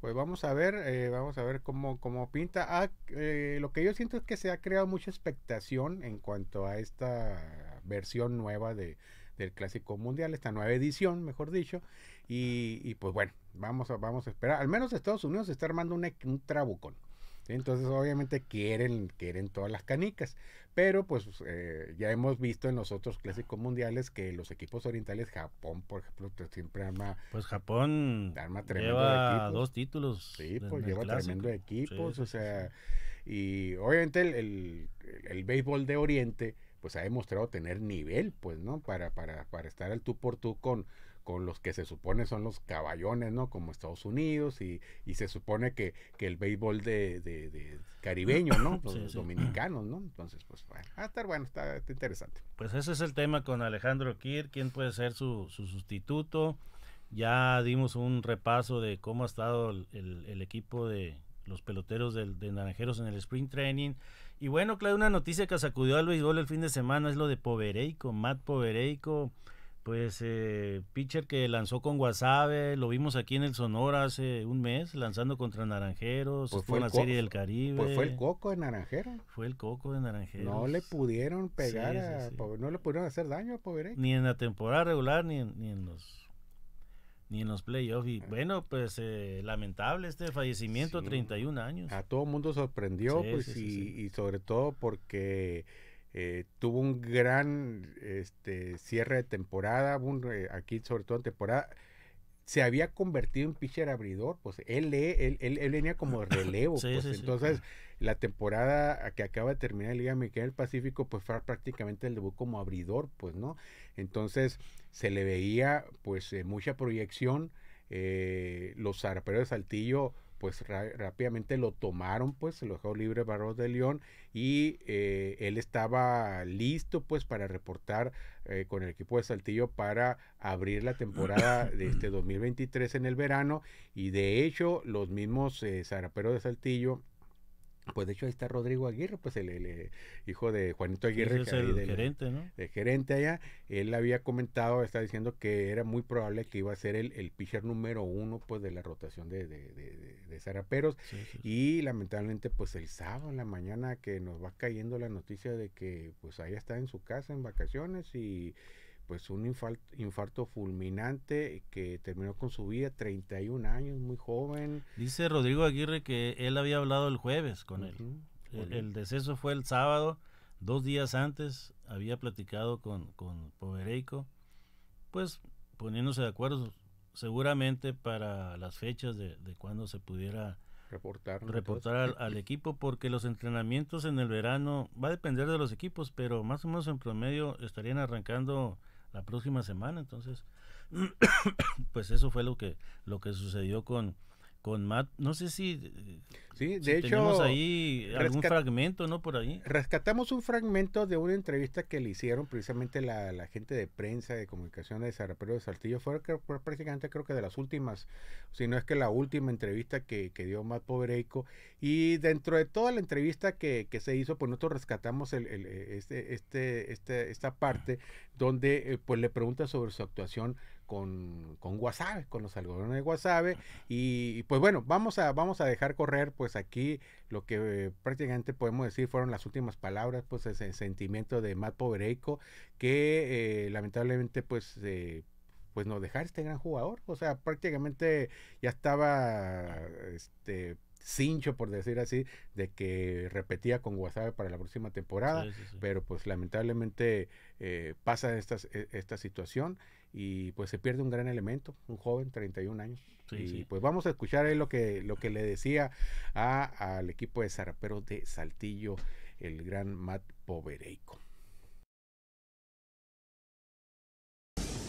pues vamos a ver, eh, vamos a ver cómo, cómo pinta. Ah, eh, lo que yo siento es que se ha creado mucha expectación en cuanto a esta versión nueva de, del Clásico Mundial, esta nueva edición, mejor dicho. Y, pues bueno, vamos a, vamos a esperar. Al menos Estados Unidos está armando un, un trabucón. Entonces, obviamente quieren, quieren todas las canicas. Pero pues eh, ya hemos visto en los otros clásicos mundiales que los equipos orientales, Japón, por ejemplo, siempre arma. Pues Japón arma tremendo lleva equipos. dos títulos. Sí, pues lleva tremendo equipos. o sea, y obviamente el, el, béisbol de Oriente, pues ha demostrado tener nivel, pues, ¿no? Para, para, para estar al tú por tú con con los que se supone son los caballones, ¿no? Como Estados Unidos y, y se supone que, que el béisbol de, de, caribeño, ¿no? <laughs> Los dominicanos, ¿no? Entonces, pues, bueno, va a estar bueno, está, interesante. Pues ese es el tema con Alejandro Kir, quién puede ser su, su sustituto. Ya dimos un repaso de cómo ha estado el, equipo de los peloteros de, de Naranjeros en el Spring Training. Y bueno, claro, una noticia que sacudió al béisbol el fin de semana es lo de Povereico, Matt Povereico pues eh, pitcher que lanzó con Guasave, lo vimos aquí en el Sonora hace un mes, lanzando contra Naranjeros, pues fue en la Serie del Caribe. Pues fue el coco de Naranjeros. Fue el coco de Naranjeros. No le pudieron pegar, no le pudieron hacer daño a Pobre. Ni en la temporada regular, ni en, los ni en los playoffs. Y ah. bueno, pues eh, lamentable este fallecimiento, 31 años. A todo mundo sorprendió, pues, y, y sobre todo porque eh, tuvo un gran este, cierre de temporada, eh, aquí sobre todo en temporada. Se había convertido en pitcher abridor, pues él, él, venía como <laughs> relevo. Pues, entonces, la temporada que acaba de terminar la Liga Mexicana del Pacífico, pues fue prácticamente el debut como abridor, pues, ¿no? Entonces, se le veía, pues, eh, mucha proyección. los zarperos de Saltillo pues rápidamente lo tomaron, pues se lo dejó libre Barros de León y eh, él estaba listo pues para reportar eh, con el equipo de Saltillo para abrir la temporada de este 2023 <coughs> en el verano y de hecho los mismos Sarapero eh, de Saltillo pues de hecho ahí está Rodrigo Aguirre, pues el, eh, hijo de Juanito Aguirre, el gerente, ¿no? El eh, gerente allá. Él había comentado, está diciendo que era muy probable que iba a ser el, pitcher número uno, pues de la rotación de, de, de, de Zaraperos. Y lamentablemente, pues el sábado en la mañana que nos va cayendo la noticia de que pues allá está en su casa en vacaciones y pues un infarto, fulminante que terminó con su vida, 31 años, muy joven. Dice Rodrigo Aguirre que él había hablado el jueves con él. E-, el, deceso fue el sábado, dos días antes había platicado con, con Povereico, pues poniéndose de acuerdo seguramente para las fechas de, de cuando se pudiera reportar, reportar al, equipo, porque los entrenamientos en el verano va a depender de los equipos, pero más o menos en promedio estarían arrancando la próxima semana. Entonces, <coughs> pues eso fue lo que, lo que sucedió con, con Matt. No sé si eh, Sí, de hecho. Tenemos ahí algún fragmento, ¿no? Por ahí. Rescatamos un fragmento de una entrevista que le hicieron precisamente la, la gente de prensa, de comunicación de Sarapero, de Saltillo. Fue, fue, prácticamente, creo que de las últimas, si no es que la última entrevista que, que dio Matt Pobreico, Y dentro de toda la entrevista que, que se hizo, pues nosotros rescatamos el, el, este, este, este, esta parte donde eh, pues le pregunta sobre su actuación con, con WhatsApp, con los algodones de WhatsApp, Y, y pues bueno, vamos a, vamos a dejar correr, pues pues aquí lo que eh, prácticamente podemos decir fueron las últimas palabras, pues ese sentimiento de Matt Povereico, que eh, lamentablemente pues... Eh, pues no dejar este gran jugador, o sea, prácticamente ya estaba este cincho, por decir así, de que repetía con Guasave para la próxima temporada, pero pues lamentablemente pasa esta, e, esta situación y pues se pierde un gran elemento, un joven, 31 años. y pues vamos a escuchar ahí lo que, lo que le decía al equipo de zaraperos de Saltillo, el gran Matt Povereico.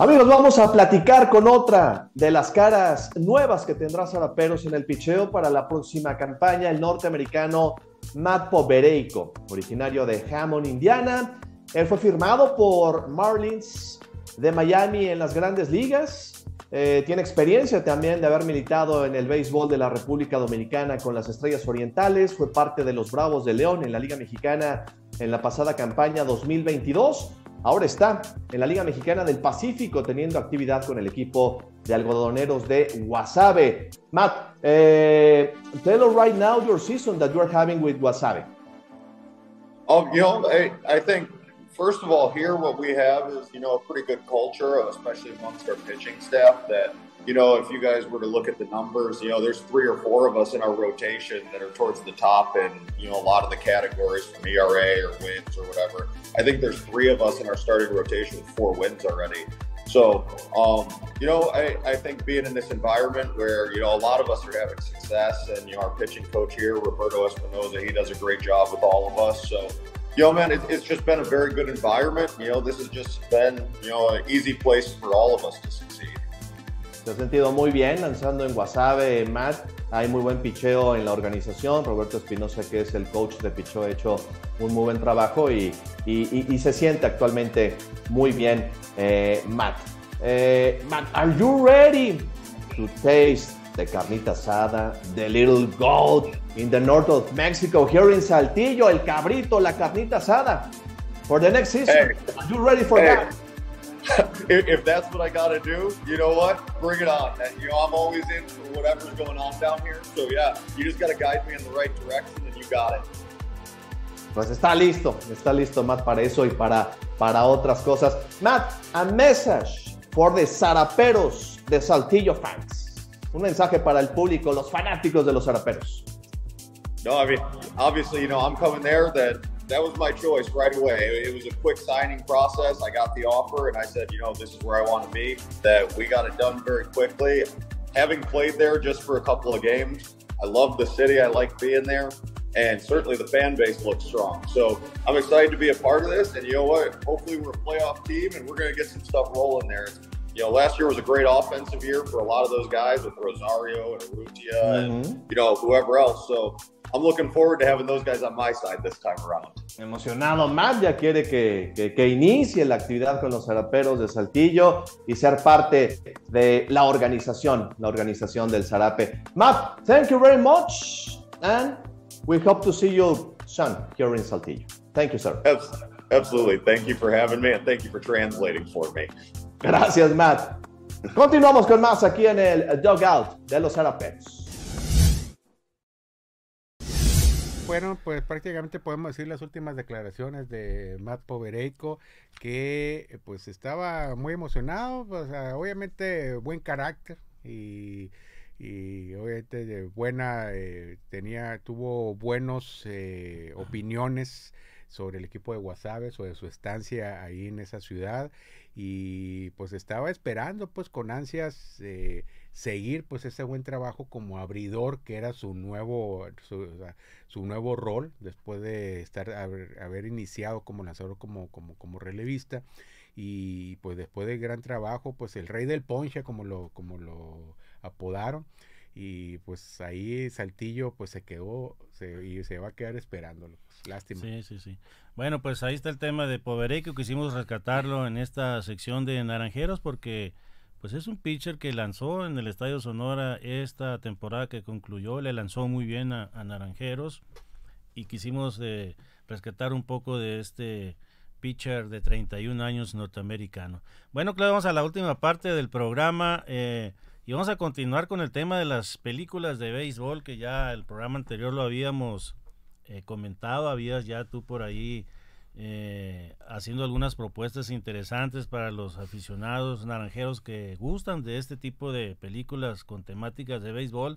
Amigos, vamos a platicar con otra de las caras nuevas que tendrá Zaraperos en el picheo para la próxima campaña, el norteamericano Matt Povereico, originario de Hammond, Indiana. Él fue firmado por Marlins de Miami en las grandes ligas. Eh, tiene experiencia también de haber militado en el béisbol de la República Dominicana con las Estrellas Orientales. Fue parte de los Bravos de León en la Liga Mexicana en la pasada campaña 2022. Ahora está en la Liga Mexicana del Pacífico teniendo actividad con el equipo de algodoneros de Wasabe. Matt, eh, tell us right now your season that are having with Wasabe. Oh, you I think first of all, here what we have is you know a pretty good culture, especially amongst our pitching staff. That you know, if you guys were to look at the numbers, you know, there's three or four of us in our rotation that are towards the top and you know a lot of the categories from ERA or wins or whatever. I think there's three of us in our starting rotation with four wins already. So, um, you know, I, I think being in this environment where, you know, a lot of us are having success and, you know, our pitching coach here, Roberto Espinoza, he does a great job with all of us. So, Yo, man, it, it's just been a very good environment. You know, this has just been, you know, an easy place for all of us to succeed. Se ha sentido muy bien lanzando en Guasave, Matt. Hay muy buen picheo en la organización. Roberto Espinosa, que es el coach de picheo, ha hecho un muy buen trabajo y, y, y, se siente actualmente muy bien, eh, Matt. Eh, Matt, are you ready to taste de carnita asada, The Little Goat, in the north of Mexico, here in Saltillo, el cabrito, la carnita asada. For the next season, are you ready for that? <laughs> if that's what I gotta do, you know what? Bring it on. you know, I'm always in for whatever's going on down here. So, yeah, you just gotta guide me in the right direction and you got it. Pues está listo, está listo Matt para eso y para, para otras cosas. Matt, a message for the Saraperos de Saltillo fans. un mensaje para el público, los fanáticos de los zaraperos. No, I mean, obviously, you know, I'm coming there. That that was my choice right away. It was a quick signing process. I got the offer, and I said, you know, this is where I want to be. That we got it done very quickly. Having played there just for a couple of games, I love the city. I like being there, and certainly the fan base looks strong. So I'm excited to be a part of this. And you know what? Hopefully, we're a playoff team, and we're going to get some stuff rolling there. It's you know, last year was a great offensive year for a lot of those guys with Rosario and Arutia mm-hmm. and, you know, whoever else. So I'm looking forward to having those guys on my side this time around. Emocionado. Matt ya quiere que, que, que inicie la actividad con los zaraperos de Saltillo y ser parte de la organización, la organización del zarape. Matt, thank you very much and we hope to see you soon here in Saltillo. Thank you, sir. Absolutely. Thank you for having me and thank you for translating for me. Gracias, Matt. Continuamos con más aquí en el Dugout de los Arapetos. Bueno, pues prácticamente podemos decir las últimas declaraciones de Matt Povereico, que pues estaba muy emocionado, obviamente buen carácter y, obviamente buena, eh, tenía, tuvo buenos eh, opiniones sobre el equipo de Guasave, sobre su estancia ahí en esa ciudad y pues estaba esperando pues con ansias eh, seguir pues ese buen trabajo como abridor que era su nuevo, su, nuevo rol después de estar, haber, iniciado como lanzador, como, como, como relevista y pues después del gran trabajo pues el rey del ponche como lo, como lo apodaron y pues ahí Saltillo pues se quedó y se va a quedar esperándolo. Pues, lástima. Sí, sí, sí. Bueno, pues ahí está el tema de Povereco, quisimos rescatarlo en esta sección de Naranjeros porque pues es un pitcher que lanzó en el Estadio Sonora esta temporada que concluyó, le lanzó muy bien a, Naranjeros y quisimos eh, rescatar un poco de este pitcher de 31 años norteamericano. Bueno, claro, vamos a la última parte del programa. Eh, y vamos a continuar con el tema de las películas de béisbol, que ya el programa anterior lo habíamos eh, comentado, habías ya tú por ahí eh, haciendo algunas propuestas interesantes para los aficionados naranjeros que gustan de este tipo de películas con temáticas de béisbol.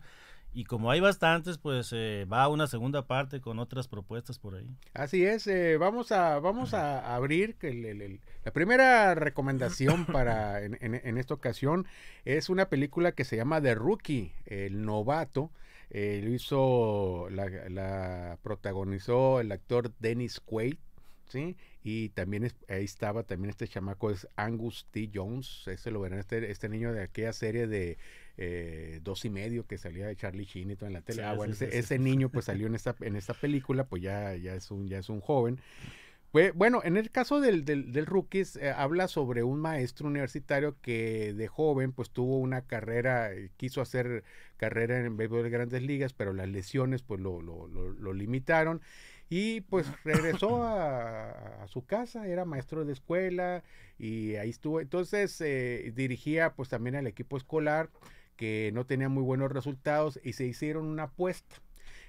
Y como hay bastantes, pues eh, va a una segunda parte con otras propuestas por ahí. Así es, eh, vamos a vamos a abrir la primera recomendación <laughs> para en, esta ocasión es una película que se llama The Rookie, el novato. Eh, lo hizo la, la, protagonizó el actor Dennis Quaid, sí, y también ahí estaba también este chamaco, es Angus T. Jones, ese lo verán, este, este niño de aquella serie de eh, dos y medio que salía de Charlie Sheen y todo en la tele. Ah, ese, niño pues salió en esta, en esta película, pues ya, ya, es, un, ya es un joven. Pues, bueno, en el caso del, del, Rookies, eh, habla sobre un maestro universitario que de joven pues tuvo una carrera, eh, quiso hacer carrera en béisbol de grandes ligas, pero las lesiones pues lo, lo limitaron y pues regresó a, su casa, era maestro de escuela y ahí estuvo. Entonces eh, dirigía pues también al equipo escolar que no tenía muy buenos resultados y se hicieron una apuesta.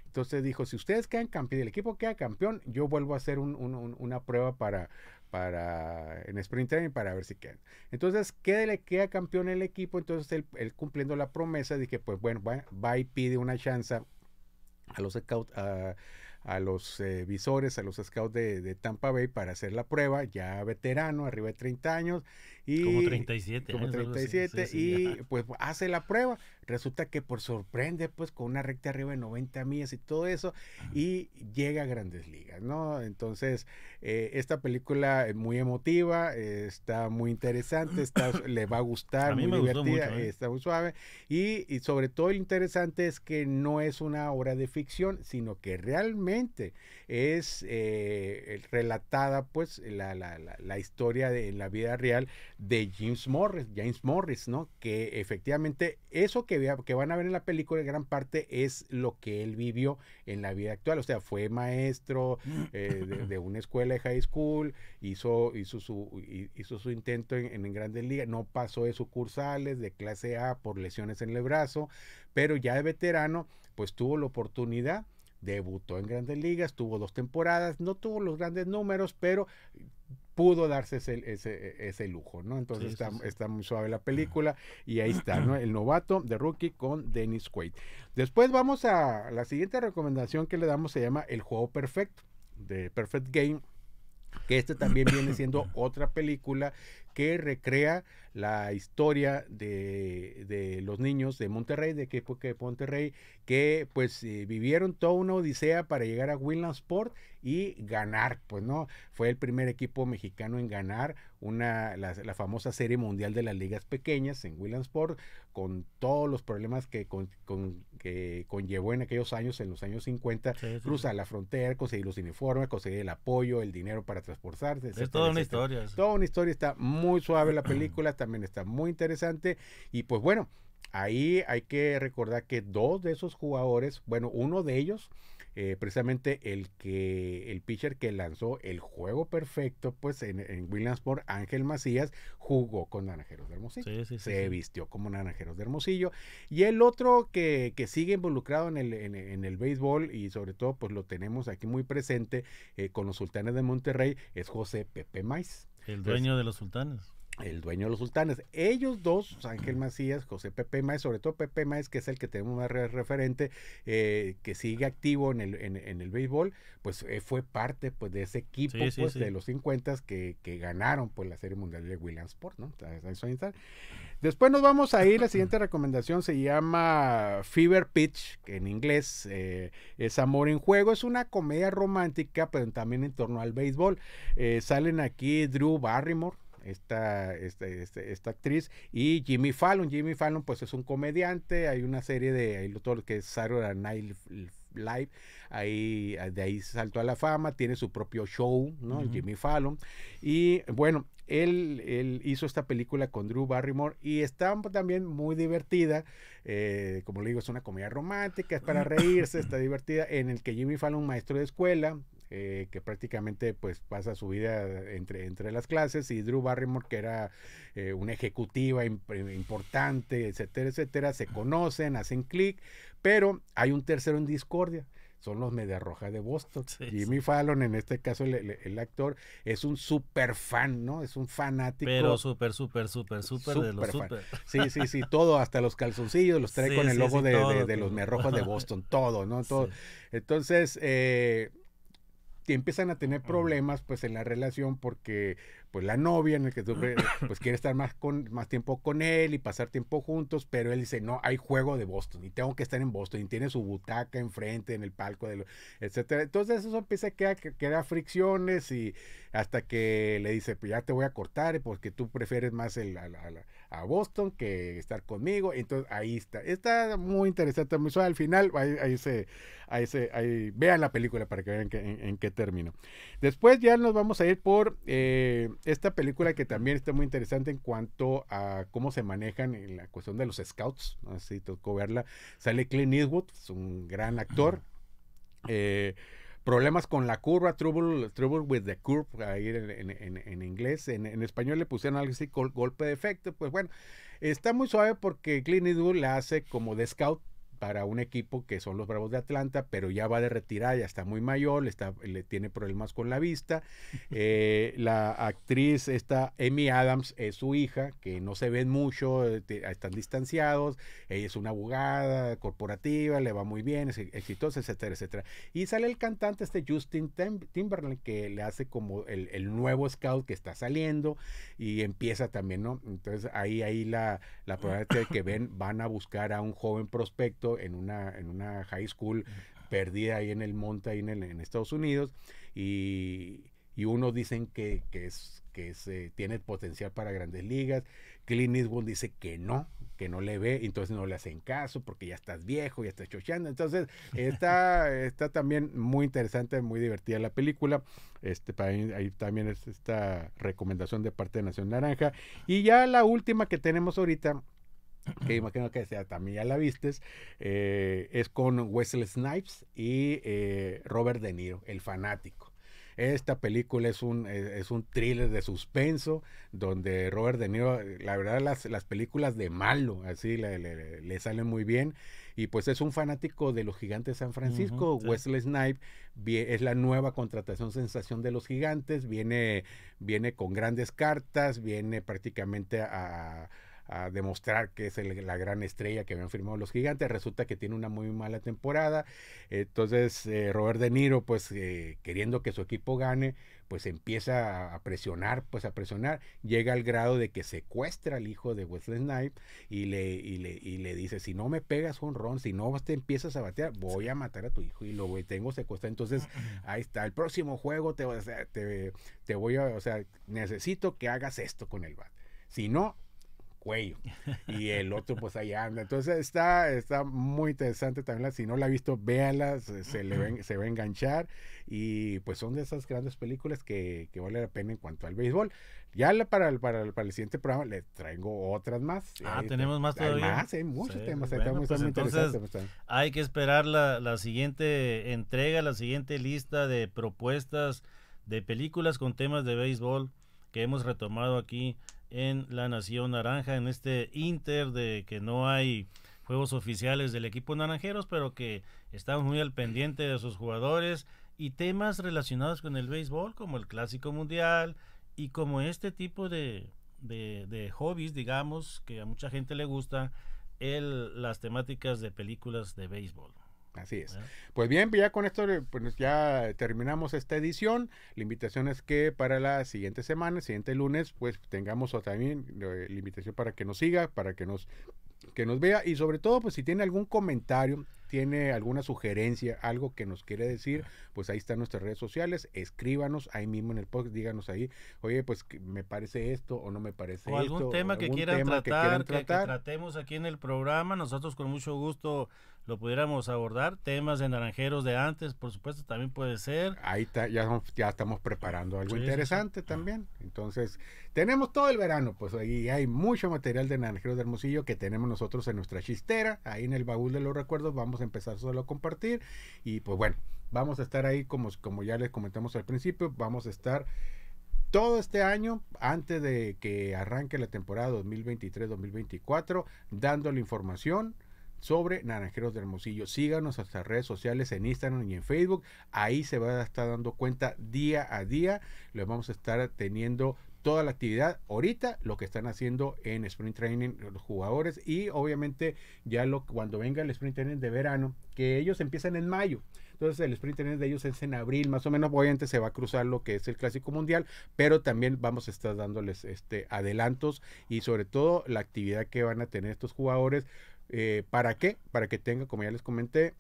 Entonces dijo, si ustedes quedan campeón, el equipo queda campeón, yo vuelvo a hacer una prueba para, para en sprint training para ver si quedan. Entonces, ¿qué queda campeón el equipo? Entonces, él, cumpliendo la promesa, dije, pues bueno, va, y pide una chance a los scouts, a los eh, visores, a los scouts de, de, Tampa Bay para hacer la prueba, ya veterano, arriba de 30 años, y, como 37. 37 y pues hace la prueba. Resulta que por pues, sorprende pues con una recta arriba de 90 millas y todo eso y llega a grandes ligas, ¿no? Entonces, eh, esta película es muy emotiva, eh, está muy interesante, le va a gustar, muy divertida, ¿eh? está muy suave y, sobre todo lo interesante es que no es una obra de ficción, sino que realmente es relatada pues la, la, la, historia de en la vida real de James Morris, James Morris, ¿no? Que efectivamente eso que, que van a ver en la película en gran parte es lo que él vivió en la vida actual, o sea, fue maestro eh, de, <laughs> una escuela de high school, hizo, hizo, su, hizo su intento en, grandes ligas, no pasó de sucursales, de clase A por lesiones en el brazo, pero ya de veterano, pues tuvo la oportunidad debutó en grandes ligas, tuvo dos temporadas, no tuvo los grandes números, pero pudo darse ese, ese, lujo, ¿no? Entonces está, está, muy suave la ah. película y ahí está, ¿no? <clears throat> El novato de rookie con Dennis Quaid. Después vamos a la siguiente recomendación que le damos, se llama El Juego Perfecto, de Perfect Game que este también viene siendo <clears throat> otra película que recrea la historia de, los niños de Monterrey, de qué época de Monterrey, que pues eh, vivieron toda una odisea para llegar a Williamsport y ganar, pues no, fue el primer equipo mexicano en ganar una, la, famosa serie mundial de las ligas pequeñas en Williamsport, con todos los problemas que, que conllevó en aquellos años, en los años 50, cruzar la frontera, conseguir los uniformes, conseguir el apoyo, el dinero para transportarse. es toda una historia. Toda una historia está muy suave la película, también está muy interesante. Y pues bueno, ahí hay que recordar que dos de esos jugadores, bueno, uno de ellos, eh, precisamente el que el pitcher que lanzó el juego perfecto, pues en, en Williamsport, Ángel Macías jugó con Naranjeros de Hermosillo. se vistió como Naranjeros de Hermosillo. Y el otro que, sigue involucrado en el, en, el béisbol y sobre todo, pues lo tenemos aquí muy presente eh, con los Sultanes de Monterrey, es José Pepe Maiz. El dueño de los sultanes el dueño de los sultanes. Ellos dos, Ángel Macías, José Pepe Maez, sobre todo Pepe Maes que es el que tenemos más referente, eh, que sigue activo en el, en, el béisbol, pues eh, fue parte pues, de ese equipo pues, de los 50 que, que ganaron pues, la Serie Mundial de Williamsport. ¿no? Después nos vamos a ir, la siguiente recomendación se llama Fever Pitch, que en inglés eh, es Amor en Juego, es una comedia romántica, pero también en torno al béisbol. salen aquí Drew Barrymore, esta, este, esta, actriz. Y Jimmy Fallon. Jimmy Fallon, pues es un comediante. Hay una serie de. lo otro que es Sarah Night Live. Ahí, de ahí saltó a la fama. Tiene su propio show, ¿no? Jimmy Fallon. Y bueno, él, él, hizo esta película con Drew Barrymore y está también muy divertida. Eh, como le digo, es una comedia romántica, es para <laughs> reírse, está divertida. En el que Jimmy Fallon, maestro de escuela, eh, que prácticamente pues pasa su vida entre, entre las clases, y Drew Barrymore, que era eh, una ejecutiva eh, importante, etcétera, etcétera, se conocen, hacen clic, pero hay un tercero en discordia son los Media Roja de Boston. Jimmy Fallon, en este caso el, actor, es un super fan, ¿no? Es un fanático. Pero súper, súper, súper, súper de los super. Sí, sí, sí, todo, hasta los calzoncillos los trae <laughs> con el logo de, los Media de Boston, todo, ¿no? <laughs> Todo. Entonces, eh, empiezan a tener problemas pues en la relación porque pues la novia en el que tú <clears throat> pues quiere estar más con más tiempo con él y pasar tiempo juntos, pero él dice, "No, hay juego de Boston y tengo que estar en Boston y tiene su butaca enfrente en el palco de etcétera." Entonces eso empieza a quedar, fricciones y hasta que le dice, "Pues ya te voy a cortar porque tú prefieres más a, Boston que estar conmigo." Entonces ahí está. Está muy interesante al final ahí, ahí se ahí se ahí, vean la película para que vean en, qué término. Después ya nos vamos a ir por eh, esta película que también está muy interesante en cuanto a cómo se manejan en la cuestión de los scouts, así tocó verla, sale Clint Eastwood, es un gran actor. Eh, problemas con la curva, trouble, with the curve, ahí en, inglés, en, español le pusieron algo así, golpe de efecto, pues bueno, está muy suave porque Clint Eastwood la hace como de scout, para un equipo que son los Bravos de Atlanta, pero ya va de retirada, ya está muy mayor, le, está, le tiene problemas con la vista. Eh, la actriz, esta Amy Adams, es su hija, que no se ven mucho, eh, están distanciados, ella es una abogada corporativa, le va muy bien, es exitosa, etcétera, etcétera. Y sale el cantante este Justin Timberland Timberlake, que le hace como el, el, nuevo scout que está saliendo y empieza también, ¿no? Entonces ahí, ahí la, la probabilidad de que ven, van a buscar a un joven prospecto en una, en una high school perdida ahí en el monte, ahí en, Estados Unidos, y, unos dicen que, es que tiene potencial para grandes ligas. Clint Eastwood dice que no, que no le ve, entonces no le hacen caso porque ya estás viejo, ya estás chocheando Entonces está, <laughs> está también muy interesante, muy divertida la película. Este, ahí también es esta recomendación de parte de Nación Naranja. Y ya la última que tenemos ahorita que imagino que sea, también ya la vistes, eh, es con Wesley Snipes y eh, Robert De Niro, El Fanático. Esta película es un, eh, es un thriller de suspenso donde Robert De Niro, la verdad, las, las películas de malo, así le, le, salen muy bien. Y pues es un fanático de los gigantes de San Francisco. Wesley Snipes es la nueva contratación sensación de los gigantes. Viene, viene con grandes cartas, viene prácticamente a a demostrar que es la gran estrella que habían firmado los gigantes. Resulta que tiene una muy mala temporada. Entonces, eh, Robert De Niro, pues eh, queriendo que su equipo gane, pues empieza a presionar, pues a presionar. Llega al grado de que secuestra al hijo de Wesley Snipe y le, le, dice, si no me pegas un ron, si no te empiezas a batear, voy a matar a tu hijo y lo tengo secuestrado. Entonces, ahí está, el próximo juego te, te, te voy a, o sea, necesito que hagas esto con el bat. Si no, cuello. Y el otro, pues ahí anda. Entonces está, está muy interesante también. si no la ha visto, véanla se, le se va a enganchar. Y pues son de esas grandes películas que, que vale la pena en cuanto al béisbol. Ya para, el, para, siguiente programa le traigo otras más. Ah, tenemos más todavía. Hay más, muchos temas. Pues, entonces pues, hay que esperar la, la siguiente entrega, la siguiente lista de propuestas de películas con temas de béisbol que hemos retomado aquí en la Nación Naranja, en este Inter de que no hay juegos oficiales del equipo naranjeros, pero que estamos muy al pendiente de sus jugadores y temas relacionados con el béisbol, como el Clásico Mundial y como este tipo de, hobbies, digamos, que a mucha gente le gusta, el, las temáticas de películas de béisbol. Así es. Pues bien, pues ya con esto eh, pues ya terminamos esta edición. La invitación es que para la siguiente semana, el siguiente lunes, pues tengamos también eh, la invitación para que nos siga, para que nos que nos vea y sobre todo, pues si tiene algún comentario, tiene alguna sugerencia, algo que nos quiere decir, pues ahí están nuestras redes sociales, escríbanos ahí mismo en el post, díganos ahí, oye, pues me parece esto o no me parece esto. Algún tema, que, quieran tema tratar, que, tratar, tratemos aquí en el programa, nosotros con mucho gusto lo pudiéramos abordar, temas de naranjeros de antes, por supuesto, también puede ser. Ahí está, ya, ya estamos preparando algo interesante ah. también. Entonces, tenemos todo el verano, pues ahí hay mucho material de Naranjeros de Hermosillo que tenemos nosotros en nuestra chistera, ahí en el baúl de los recuerdos, vamos a empezar solo a compartir y pues bueno, vamos a estar ahí como, como ya les comentamos al principio, vamos a estar todo este año, antes de que arranque la temporada 2023-2024, la información, sobre Naranjeros de Hermosillo. Síganos a nuestras redes sociales en Instagram y en Facebook. Ahí se va a estar dando cuenta día a día. Les vamos a estar teniendo toda la actividad ahorita, lo que están haciendo en Sprint Training los jugadores y obviamente ya lo, cuando venga el Sprint Training de verano, que ellos empiezan en mayo. Entonces el sprint de ellos es en abril, más o menos, obviamente se va a cruzar lo que es el Clásico Mundial, pero también vamos a estar dándoles este adelantos y sobre todo la actividad que van a tener estos jugadores eh, ¿Para qué? Para que tenga, como ya les comenté,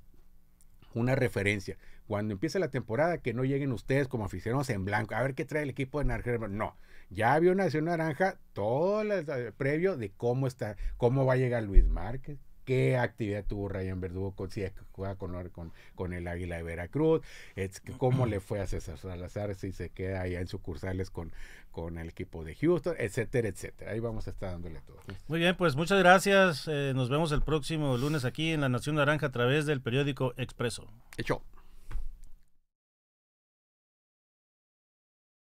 una referencia. Cuando empiece la temporada, que no lleguen ustedes como aficionados en blanco. A ver qué trae el equipo de Naranja. No, ya una Nación Naranja todo el previo de cómo está, cómo va a llegar Luis Márquez, qué actividad tuvo Ryan Verdugo con, si juega con, con, con, el Águila de Veracruz, cómo le fue a César Salazar si se queda allá en sucursales con, con el equipo de Houston, etcétera, etcétera. Ahí vamos a estar dándole todo. Muy bien, pues muchas gracias. Eh, nos vemos el próximo lunes aquí en La Nación Naranja a través del periódico Expreso. Hecho.